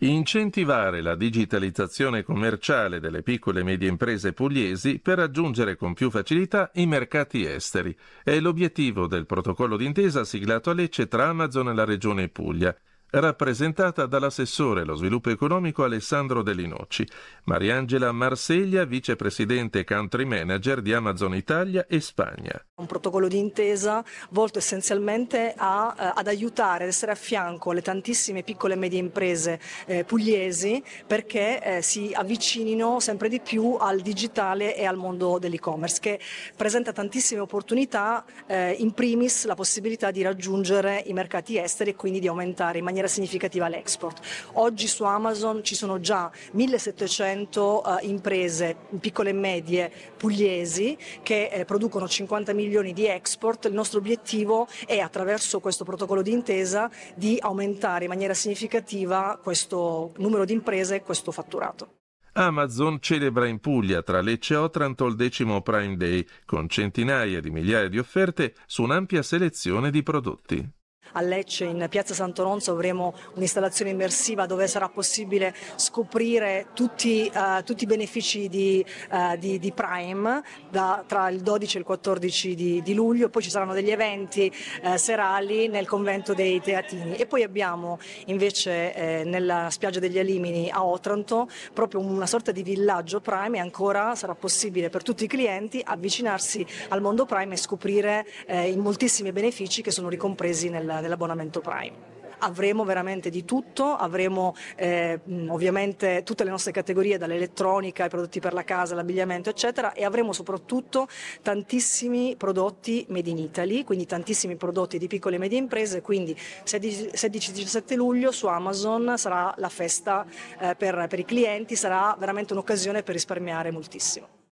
Incentivare la digitalizzazione commerciale delle piccole e medie imprese pugliesi per raggiungere con più facilità i mercati esteri è l'obiettivo del protocollo d'intesa siglato a Lecce tra Amazon e la Regione Puglia, rappresentata dall'assessore allo sviluppo economico Alessandro Dell'Inocci, Mariangela Marseglia, vicepresidente country manager di Amazon Italia e Spagna. Un protocollo di intesa volto essenzialmente a, eh, ad aiutare, ad essere a fianco alle tantissime piccole e medie imprese eh, pugliesi perché eh, si avvicinino sempre di più al digitale e al mondo dell'e-commerce che presenta tantissime opportunità, eh, in primis la possibilità di raggiungere i mercati esteri e quindi di aumentare in maniera significativa l'export. Oggi su Amazon ci sono già 1700 eh, imprese piccole e medie pugliesi che eh, producono 50 milioni milioni di export. Il nostro obiettivo è attraverso questo protocollo di intesa di aumentare in maniera significativa questo numero di imprese e questo fatturato. Amazon celebra in Puglia tra Lecce e Otranto il decimo Prime Day con centinaia di migliaia di offerte su un'ampia selezione di prodotti. A Lecce, in piazza Sant'Oronzo, avremo un'installazione immersiva dove sarà possibile scoprire tutti, uh, tutti i benefici di, uh, di, di Prime da, tra il 12 e il 14 di, di luglio. Poi ci saranno degli eventi uh, serali nel convento dei Teatini. E poi abbiamo invece eh, nella spiaggia degli Alimini a Otranto proprio una sorta di villaggio Prime e ancora sarà possibile per tutti i clienti avvicinarsi al mondo Prime e scoprire eh, i moltissimi benefici che sono ricompresi nel dell'abbonamento Prime avremo veramente di tutto, avremo eh, ovviamente tutte le nostre categorie dall'elettronica ai prodotti per la casa, l'abbigliamento eccetera e avremo soprattutto tantissimi prodotti made in Italy, quindi tantissimi prodotti di piccole e medie imprese, quindi 16-17 luglio su Amazon sarà la festa eh, per, per i clienti, sarà veramente un'occasione per risparmiare moltissimo.